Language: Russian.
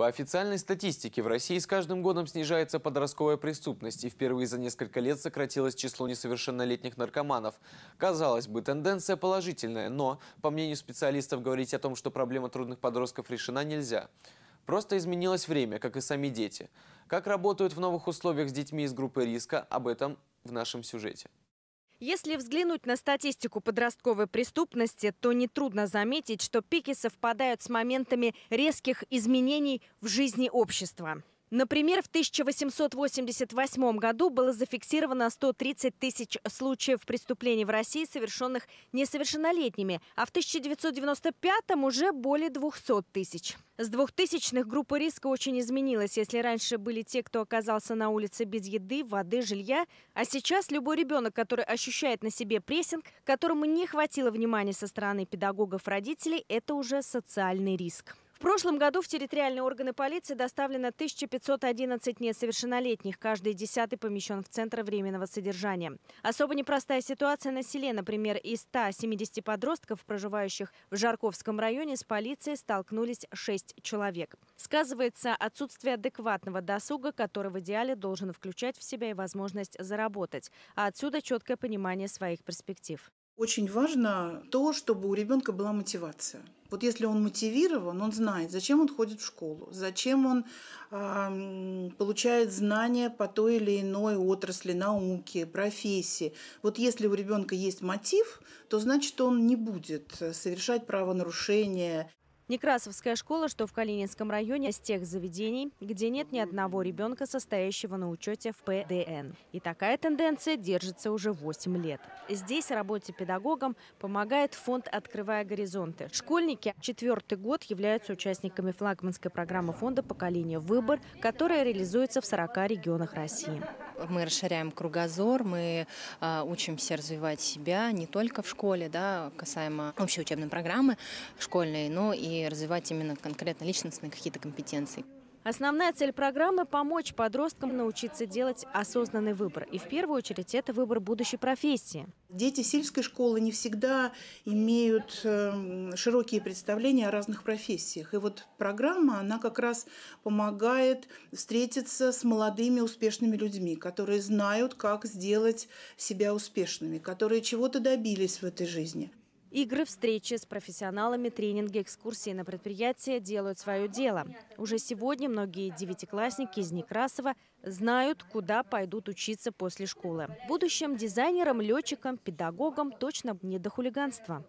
По официальной статистике, в России с каждым годом снижается подростковая преступность, и впервые за несколько лет сократилось число несовершеннолетних наркоманов. Казалось бы, тенденция положительная, но, по мнению специалистов, говорить о том, что проблема трудных подростков решена, нельзя. Просто изменилось время, как и сами дети. Как работают в новых условиях с детьми из группы риска, об этом в нашем сюжете. Если взглянуть на статистику подростковой преступности, то нетрудно заметить, что пики совпадают с моментами резких изменений в жизни общества. Например, в 1888 году было зафиксировано 130 тысяч случаев преступлений в России, совершенных несовершеннолетними, а в 1995 уже более 200 тысяч. С 2000-х группа риска очень изменилась. Если раньше были те, кто оказался на улице без еды, воды, жилья, а сейчас любой ребенок, который ощущает на себе прессинг, которому не хватило внимания со стороны педагогов, родителей, это уже социальный риск. В прошлом году в территориальные органы полиции доставлено 1511 несовершеннолетних. Каждый десятый помещен в Центр временного содержания. Особо непростая ситуация на селе. Например, из 170 подростков, проживающих в Жарковском районе, с полицией столкнулись 6 человек. Сказывается отсутствие адекватного досуга, который в идеале должен включать в себя и возможность заработать. А отсюда четкое понимание своих перспектив. Очень важно то, чтобы у ребенка была мотивация – вот если он мотивирован, он знает, зачем он ходит в школу, зачем он э, получает знания по той или иной отрасли, науке, профессии. Вот если у ребенка есть мотив, то значит он не будет э, совершать правонарушения, Некрасовская школа, что в Калининском районе, из тех заведений, где нет ни одного ребенка, состоящего на учете в ПДН. И такая тенденция держится уже 8 лет. Здесь работе педагогам помогает фонд «Открывая горизонты». Школьники четвертый год являются участниками флагманской программы фонда «Поколение выбор», которая реализуется в 40 регионах России мы расширяем кругозор, мы а, учимся развивать себя не только в школе, да, касаемо учебной программы школьной, но и развивать именно конкретно личностные какие-то компетенции. Основная цель программы – помочь подросткам научиться делать осознанный выбор. И в первую очередь это выбор будущей профессии. Дети сельской школы не всегда имеют эм, широкие представления о разных профессиях. И вот программа, она как раз помогает встретиться с молодыми успешными людьми, которые знают, как сделать себя успешными, которые чего-то добились в этой жизни. Игры, встречи с профессионалами, тренинги, экскурсии на предприятия делают свое дело. Уже сегодня многие девятиклассники из Некрасова знают, куда пойдут учиться после школы. Будущим дизайнерам, летчикам, педагогам точно не до хулиганства.